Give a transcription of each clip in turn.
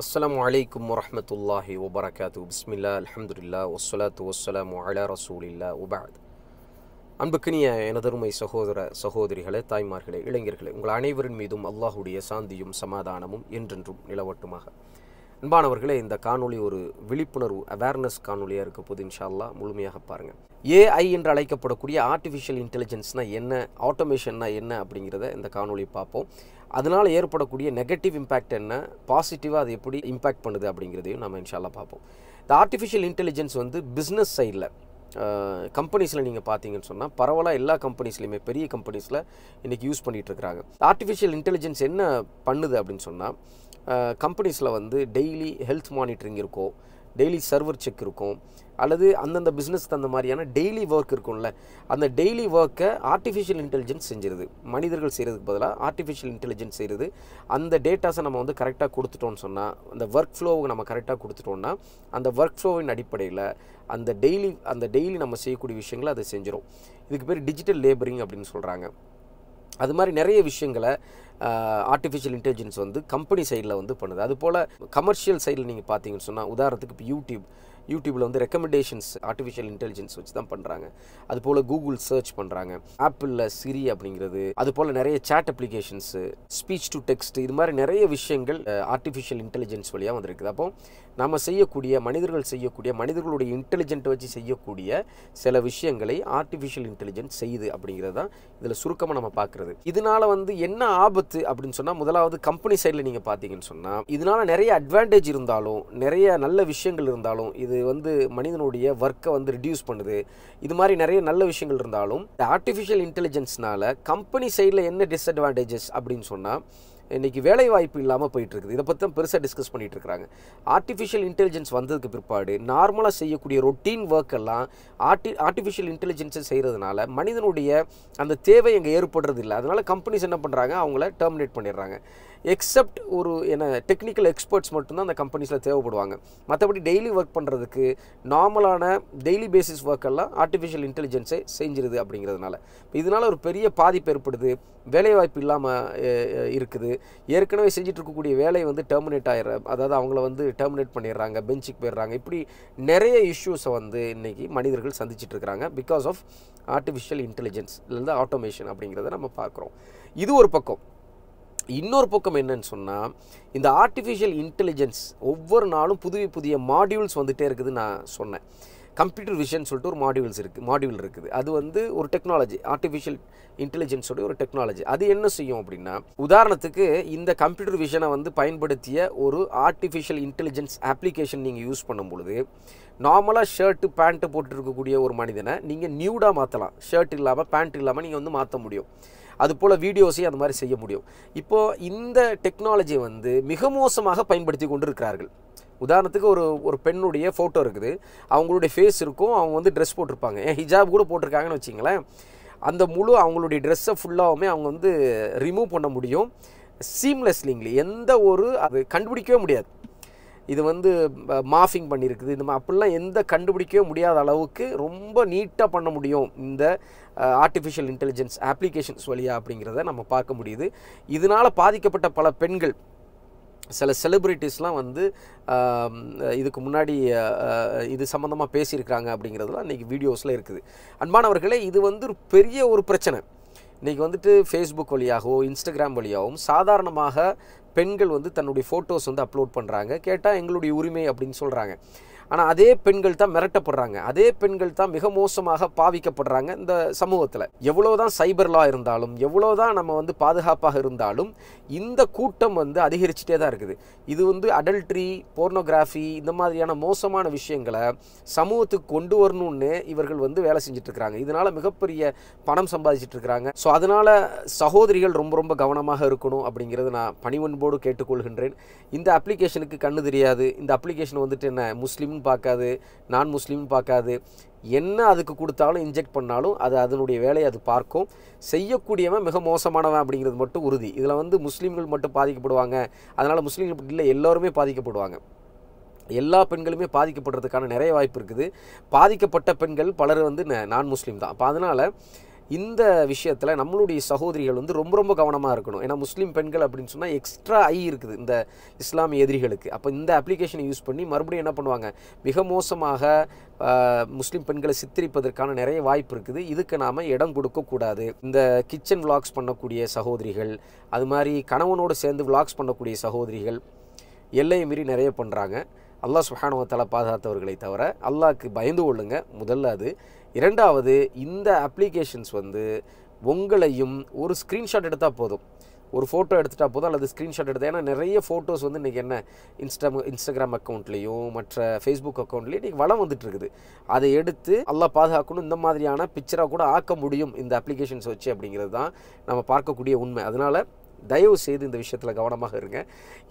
அஸ்லாம் வலைக்கம் வரமத்துல்லாஹி வபரகாத்து பிஸ்மில்லா அலமதுல்லா ஒஸ்வலாத்து ஒஸ்லாம் அலா இல்லா உபாத் அன்புக்கினிய எனதருமை சகோதர சகோதரிகளே தாய்மார்களே இளைஞர்களே உங்கள் அனைவரின் மீதும் அல்லாஹுடைய சாந்தியும் சமாதானமும் என்றென்றும் நிலவட்டுமாக அன்பானவர்களே இந்த காணொளி ஒரு விழிப்புணர்வு அவேர்னஸ் காணொலியாக இருக்க போது இன்ஷால்லா முழுமையாக பாருங்கள் ஏஐ என்று அழைக்கப்படக்கூடிய ஆர்டிஃபிஷியல் இன்டெலிஜென்ஸ்னால் என்ன ஆட்டோமேஷன்னா என்ன அப்படிங்கிறத இந்த காணொலி பார்ப்போம் அதனால் ஏற்படக்கூடிய நெகட்டிவ் இம்பேக்ட் என்ன பாசிட்டிவாக அது எப்படி இம்பேக்ட் பண்ணுது அப்படிங்கிறதையும் நம்ம இன்ஷால்லா பார்ப்போம் இந்த ஆர்டிஃபிஷியல் இன்டெலிஜென்ஸ் வந்து பிஸ்னஸ் சைடில் கம்பெனிஸில் நீங்கள் பார்த்தீங்கன்னு சொன்னால் பரவலாக எல்லா கம்பெனிஸ்லையுமே பெரிய கம்பெனிஸில் இன்றைக்கி யூஸ் பண்ணிகிட்ருக்கிறாங்க ஆர்டிஃபிஷியல் இன்டெலிஜென்ஸ் என்ன பண்ணுது அப்படின்னு சொன்னால் கம்பெனிஸில் வந்து டெய்லி ஹெல்த் மானிட்டரிங் இருக்கோ டெய்லி சர்வர் செக் இருக்கும் அல்லது அந்தந்த பிஸ்னஸ்க்கு அந்த மாதிரியான டெய்லி ஒர்க் இருக்கும்ல அந்த டெய்லி ஒர்க்கை ஆர்டிஃபிஷியல் இன்டெலிஜென்ஸ் செஞ்சிருது மனிதர்கள் செய்கிறதுக்கு பதிலாக ஆர்டிஃபிஷியல் இன்டெலிஜென்ஸ் செய்கிறது அந்த டேட்டாஸை நம்ம வந்து கரெக்டாக கொடுத்துட்டோன்னு சொன்னால் அந்த ஒர்க் ஃப்ளோவை நம்ம கரெக்டாக கொடுத்துட்டோன்னா அந்த ஒர்க் ஃப்ளோவின் அடிப்படையில் அந்த டெய்லி அந்த டெய்லி நம்ம செய்யக்கூடிய விஷயங்களை அதை செஞ்சிடும் இதுக்கு பேர் டிஜிட்டல் லேபரிங் அப்படின்னு சொல்கிறாங்க அது மாதிரி நிறைய விஷயங்களை ஆர்டிஃபிஷியல் இன்டெலிஜென்ஸ் வந்து கம்பெனி சைடில் வந்து பண்ணுது அதுபோல் கமர்ஷியல் சைடில் நீங்கள் பார்த்தீங்கன்னு சொன்னால் உதாரணத்துக்கு இப்போ யூடியூப் யூடியூப்பில் வந்து ரெக்கமெண்டேஷன்ஸ் ஆர்டிஃபிஷியல் இன்டெலிஜென்ஸ் வச்சு தான் பண்ணுறாங்க அது போல் கூகுள் சர்ச் பண்ணுறாங்க ஆப்பிளில் சிரி அப்படிங்கிறது அது நிறைய chat applications speech to text இது மாதிரி நிறைய விஷயங்கள் ஆர்டிஃபிஷியல் இன்டெலிஜென்ஸ் வழியாக வந்திருக்குது அப்போ நம்ம செய்யக்கூடிய மனிதர்கள் செய்யக்கூடிய மனிதர்களுடைய இன்டெலிஜென்ட் வச்சு செய்யக்கூடிய சில விஷயங்களை ஆர்டிஃபிஷியல் இன்டெலிஜென்ஸ் செய்யுது அப்படிங்கிறது தான் இதில் சுருக்கமாக நம்ம பார்க்குறது இதனால் வந்து என்ன ஆபத்து அப்படின்னு சொன்னால் முதலாவது கம்பெனி சைடில் நீங்கள் பார்த்தீங்கன்னு சொன்னால் இதனால் நிறைய அட்வான்டேஜ் இருந்தாலும் நிறைய நல்ல விஷயங்கள் இருந்தாலும் இது அது வந்து மனிதனுடைய ஒர்க்கை வந்து ரிடியூஸ் பண்ணுது இது மாதிரி நிறைய நல்ல விஷயங்கள் இருந்தாலும் இந்த ஆர்டிஃபிஷியல் இன்டெலிஜென்ஸ்னால் கம்பெனி சைடில் என்ன டிஸ்அட்வான்டேஜஸ் அப்படின்னு சொன்னால் இன்றைக்கி வேலை வாய்ப்பு இல்லாமல் போயிட்டுருக்குது இதை பற்றி தான் பெருசாக டிஸ்கஸ் பண்ணிகிட்டு இருக்கிறாங்க ஆர்டிஃபிஷியல் இன்டெலிஜென்ஸ் வந்ததுக்கு பிற்பாடு நார்மலாக செய்யக்கூடிய ரொட்டீன் ஒர்க் எல்லாம் ஆர்டி ஆர்டிஃபிஷியல் இன்டெலிஜென்ஸை செய்கிறதுனால மனிதனுடைய அந்த தேவை அங்கே ஏற்படுறது இல்லை அதனால் கம்பெனிஸ் என்ன பண்ணுறாங்க அவங்கள டெர்மினேட் பண்ணிடுறாங்க எக்ஸப்ட் ஒரு என்ன டெக்னிக்கல் எக்ஸ்பர்ட்ஸ் மட்டும்தான் அந்த கம்பெனிஸில் தேவைப்படுவாங்க மற்றபடி டெய்லி ஒர்க் பண்ணுறதுக்கு நார்மலான டெய்லி பேசிஸ் ஒர்க்கெல்லாம் ஆர்டிஃபிஷியல் இன்டெலிஜென்ஸை செஞ்சிருது அப்படிங்கிறதுனால இதனால் ஒரு பெரிய பாதிப்பு ஏற்படுது வேலைவாய்ப்பு இல்லாமல் இருக்குது ஏற்கனவே செஞ்சுட்டு இருக்கக்கூடிய வேலை வந்து டெர்மினேட் ஆகிற அதாவது அவங்கள வந்து டெர்மினேட் பண்ணிடுறாங்க பெஞ்சுக்கு போயிடுறாங்க இப்படி நிறைய இஷ்யூஸை வந்து இன்றைக்கி மனிதர்கள் சந்திச்சுட்டு இருக்கிறாங்க பிகாஸ் ஆஃப் ஆர்டிஃபிஷியல் இன்டெலிஜென்ஸ் இல்லை ஆட்டோமேஷன் அப்படிங்கிறத நம்ம பார்க்குறோம் இது ஒரு பக்கம் இன்னொரு பக்கம் என்னன்னு சொன்னால் இந்த ஆர்டிஃபிஷியல் இன்டெலிஜென்ஸ் ஒவ்வொரு நாளும் புதிய புதிய மாடியூல்ஸ் வந்துகிட்டே இருக்குதுன்னு நான் சொன்னேன் கம்ப்யூட்டர் விஷன் சொல்லிட்டு ஒரு மாடியூல்ஸ் இருக்குது மாடியூல் இருக்குது அது வந்து ஒரு டெக்னாலஜி ஆர்டிஃபிஷியல் இன்டெலிஜென்ஸோட ஒரு டெக்னாலஜி அது என்ன செய்யும் அப்படின்னா உதாரணத்துக்கு இந்த கம்ப்யூட்டர் விஷனை வந்து பயன்படுத்திய ஒரு ஆர்டிஃபிஷியல் இன்டெலிஜென்ஸ் அப்ளிகேஷன் நீங்கள் யூஸ் பண்ணும் பொழுது நார்மலாக ஷர்ட்டு பேண்ட்டு போட்டுருக்கக்கூடிய ஒரு மனிதனை நீங்கள் நியூடாக மாற்றலாம் ஷர்ட் இல்லாமல் பேண்ட் இல்லாமல் நீங்கள் வந்து மாற்ற முடியும் அது போல் வீடியோஸையும் அது மாதிரி செய்ய முடியும் இப்போது இந்த டெக்னாலஜி வந்து மிக மோசமாக பயன்படுத்தி கொண்டு இருக்கிறார்கள் உதாரணத்துக்கு ஒரு ஒரு பெண்ணுடைய ஃபோட்டோ இருக்குது அவங்களுடைய ஃபேஸ் இருக்கும் அவங்க வந்து ட்ரெஸ் போட்டிருப்பாங்க ஏன் ஹிஜாப் கூட போட்டிருக்காங்கன்னு வச்சிங்களேன் அந்த முழு அவங்களுடைய ட்ரெஸ்ஸை ஃபுல்லாகவுமே அவங்க வந்து ரிமூவ் பண்ண முடியும் சீம்லெஸ்லிங்லி எந்த ஒரு அது கண்டுபிடிக்கவே முடியாது இது வந்து மாஃபிங் பண்ணியிருக்குது இது அப்படிலாம் எந்த கண்டுபிடிக்கவே முடியாத அளவுக்கு ரொம்ப நீட்டாக பண்ண முடியும் இந்த ஆர்டிஃபிஷியல் இன்டெலிஜென்ஸ் அப்ளிகேஷன்ஸ் வழியாக அப்படிங்கிறத நம்ம பார்க்க முடியுது இதனால் பாதிக்கப்பட்ட பல பெண்கள் சில செலிப்ரிட்டிஸ்லாம் வந்து இதுக்கு முன்னாடி இது சம்மந்தமாக பேசியிருக்கிறாங்க அப்படிங்கிறதுலாம் இன்றைக்கி வீடியோஸில் இருக்குது அன்பானவர்களே இது வந்து ஒரு பெரிய ஒரு பிரச்சனை இன்றைக்கி வந்துட்டு ஃபேஸ்புக் வழியாகவோ இன்ஸ்டாகிராம் வழியாகவும் சாதாரணமாக பெண்கள் வந்து தன்னுடைய ஃபோட்டோஸ் வந்து அப்லோட் பண்ணுறாங்க கேட்டால் எங்களுடைய உரிமை அப்படின்னு சொல்கிறாங்க ஆனால் அதே பெண்கள் தான் மிரட்டப்படுறாங்க அதே பெண்கள் தான் மிக மோசமாக பாவிக்கப்படுறாங்க இந்த சமூகத்தில் எவ்வளோதான் சைபர் லா இருந்தாலும் எவ்வளோதான் நம்ம வந்து பாதுகாப்பாக இருந்தாலும் இந்த கூட்டம் வந்து அதிகரிச்சுட்டே தான் இருக்குது இது வந்து அடல்ட்ரி போர்னோகிராஃபி இந்த மாதிரியான மோசமான விஷயங்களை சமூகத்துக்கு கொண்டு வரணும்னு இவர்கள் வந்து வேலை இருக்கிறாங்க இதனால் மிகப்பெரிய பணம் இருக்கிறாங்க ஸோ அதனால் சகோதரிகள் ரொம்ப ரொம்ப கவனமாக இருக்கணும் அப்படிங்கிறது நான் பணிவன்போடு கேட்டுக்கொள்கின்றேன் இந்த அப்ளிகேஷனுக்கு கண்ணு தெரியாது இந்த அப்ளிகேஷன் வந்துட்டு என்ன முஸ்லீம் கிறிஸ்டின்னு பார்க்காது நான் முஸ்லீம்னு பார்க்காது என்ன அதுக்கு கொடுத்தாலும் இன்ஜெக்ட் பண்ணாலும் அது அதனுடைய வேலையை அது பார்க்கும் செய்யக்கூடியவன் மிக மோசமானவன் அப்படிங்கிறது மட்டும் உறுதி இதில் வந்து முஸ்லீம்கள் மட்டும் பாதிக்கப்படுவாங்க அதனால் முஸ்லீம்கள் இல்லை எல்லோருமே பாதிக்கப்படுவாங்க எல்லா பெண்களுமே பாதிக்கப்படுறதுக்கான நிறைய வாய்ப்பு இருக்குது பாதிக்கப்பட்ட பெண்கள் பலர் வந்து நான் முஸ்லீம் தான் அப்போ அதனால் இந்த விஷயத்தில் நம்மளுடைய சகோதரிகள் வந்து ரொம்ப ரொம்ப கவனமாக இருக்கணும் ஏன்னா முஸ்லீம் பெண்கள் அப்படின்னு சொன்னால் எக்ஸ்ட்ரா ஐ இருக்குது இந்த இஸ்லாமிய எதிரிகளுக்கு அப்போ இந்த அப்ளிகேஷனை யூஸ் பண்ணி மறுபடியும் என்ன பண்ணுவாங்க மிக மோசமாக முஸ்லீம் பெண்களை சித்தரிப்பதற்கான நிறைய வாய்ப்பு இருக்குது இதுக்கு நாம் இடம் கொடுக்கக்கூடாது இந்த கிச்சன் விளாக்ஸ் பண்ணக்கூடிய சகோதரிகள் அது மாதிரி கணவனோடு சேர்ந்து விளாக்ஸ் பண்ணக்கூடிய சகோதரிகள் எல்லையை மீறி நிறைய பண்ணுறாங்க அல்லாஹ் சுஹானுவத்தால் பாதுகாத்தவர்களை தவிர அல்லாஹ்க்கு பயந்து கொள்ளுங்கள் முதல்ல அது இரண்டாவது இந்த அப்ளிகேஷன்ஸ் வந்து உங்களையும் ஒரு ஸ்க்ரீன்ஷாட் எடுத்தால் போதும் ஒரு ஃபோட்டோ எடுத்துட்டா போதும் அல்லது ஸ்க்ரீன்ஷாட் எடுத்தால் ஏன்னா நிறைய ஃபோட்டோஸ் வந்து இன்றைக்கி என்ன இன்ஸ்டா இன்ஸ்டாகிராம் அக்கௌண்ட்லேயும் மற்ற ஃபேஸ்புக் அக்கௌண்ட்லேயும் இன்றைக்கி வளம் வந்துட்டுருக்குது அதை எடுத்து நல்லா பாதுகாக்கணும் இந்த மாதிரியான பிக்சராக கூட ஆக்க முடியும் இந்த அப்ளிகேஷன்ஸ் வச்சு அப்படிங்கிறது தான் நம்ம பார்க்கக்கூடிய உண்மை அதனால் தயவு செய்து இந்த விஷயத்தில் கவனமாக இருங்க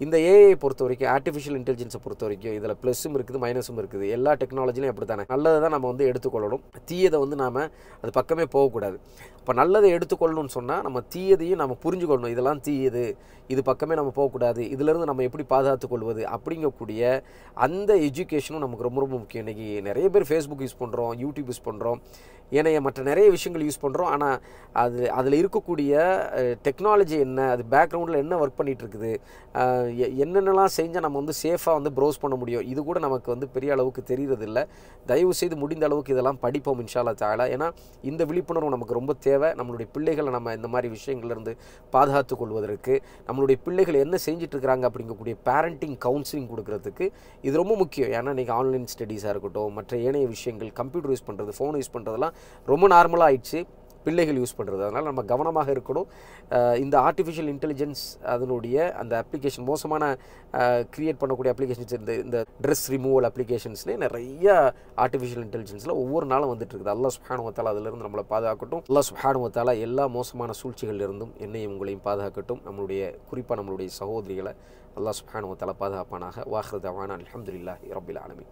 இந்த ஏஐ பொறுத்த வரைக்கும் ஆர்டிஃபிஷியல் இன்டெலிஜென்ஸை பொறுத்த வரைக்கும் இதில் ப்ளஸ்ஸும் இருக்குது மைனஸும் இருக்குது எல்லா டெக்னாலஜிலையும் அப்படி தானே நல்லதை தான் நம்ம வந்து எடுத்துக்கொள்ளணும் தீயதை வந்து நாம் அது பக்கமே போகக்கூடாது இப்போ நல்லதை எடுத்துக்கொள்ளணும்னு சொன்னால் நம்ம தீயதையும் நம்ம புரிஞ்சுக்கொள்ளணும் இதெல்லாம் தீயது இது பக்கமே நம்ம போகக்கூடாது இதிலேருந்து நம்ம எப்படி பாதுகாத்து கொள்வது அப்படிங்கக்கூடிய அந்த எஜுகேஷனும் நமக்கு ரொம்ப ரொம்ப முக்கியம் இன்றைக்கி நிறைய பேர் ஃபேஸ்புக் யூஸ் பண்ணுறோம் யூடியூப் யூஸ் பண்ணுறோம் ஏனைய மற்ற நிறைய விஷயங்கள் யூஸ் பண்ணுறோம் ஆனால் அது அதில் இருக்கக்கூடிய டெக்னாலஜி என்ன அது பேக்ரவுண்டில் என்ன ஒர்க் பண்ணிகிட்ருக்குது என்னென்னலாம் செஞ்சால் நம்ம வந்து சேஃபாக வந்து ப்ரௌஸ் பண்ண முடியும் இது கூட நமக்கு வந்து பெரிய அளவுக்கு தெரியறதில்ல தயவு செய்து முடிந்த அளவுக்கு இதெல்லாம் படிப்போம் இன்ஷால்லா தாலா ஏன்னா இந்த விழிப்புணர்வு நமக்கு ரொம்ப தேவை நம்மளுடைய பிள்ளைகளை நம்ம இந்த மாதிரி விஷயங்கள்லேருந்து பாதுகாத்து கொள்வதற்கு நம்மளுடைய பிள்ளைகள் என்ன செஞ்சிட்ருக்குறாங்க அப்படிங்கக்கூடிய பேரண்டிங் கவுன்சிலிங் கொடுக்குறதுக்கு இது ரொம்ப முக்கியம் ஏன்னா இன்றைக்கி ஆன்லைன் ஸ்டடீஸாக இருக்கட்டும் மற்ற ஏனைய விஷயங்கள் கம்ப்யூட்டர் யூஸ் பண்ணுறது ஃபோன் யூஸ் பண்ணுறதெல்லாம் ரொம்ப நார்மலாக ஆயிடுச்சு பிள்ளைகள் யூஸ் பண்ணுறது அதனால் நம்ம கவனமாக இருக்கணும் இந்த ஆர்டிஃபிஷியல் இன்டெலிஜென்ஸ் அதனுடைய அந்த அப்ளிகேஷன் மோசமான க்ரியேட் பண்ணக்கூடிய அப்ளிகேஷன்ஸ் இந்த இந்த ட்ரெஸ் ரிமூவல் அப்ளிகேஷன்ஸ்லேயே நிறைய ஆர்டிஃபிஷியல் இன்டெலிஜென்ஸில் ஒவ்வொரு நாளும் வந்துட்டு இருக்குது அல்லா சுஹானுவத்தால் அதிலிருந்து நம்மளை பாதுகாக்கட்டும் அல்லா சுஹானுவத்தால் எல்லா மோசமான சூழ்ச்சிகளிலிருந்தும் என்னையும் உங்களையும் பாதுகாக்கட்டும் நம்மளுடைய குறிப்பாக நம்மளுடைய சகோதரிகளை அல்லா சுஹானுவத்தால் பாதுகாப்பானாக வாஹ்ரதவான அலமதுல்லா ரபில் ஆலமி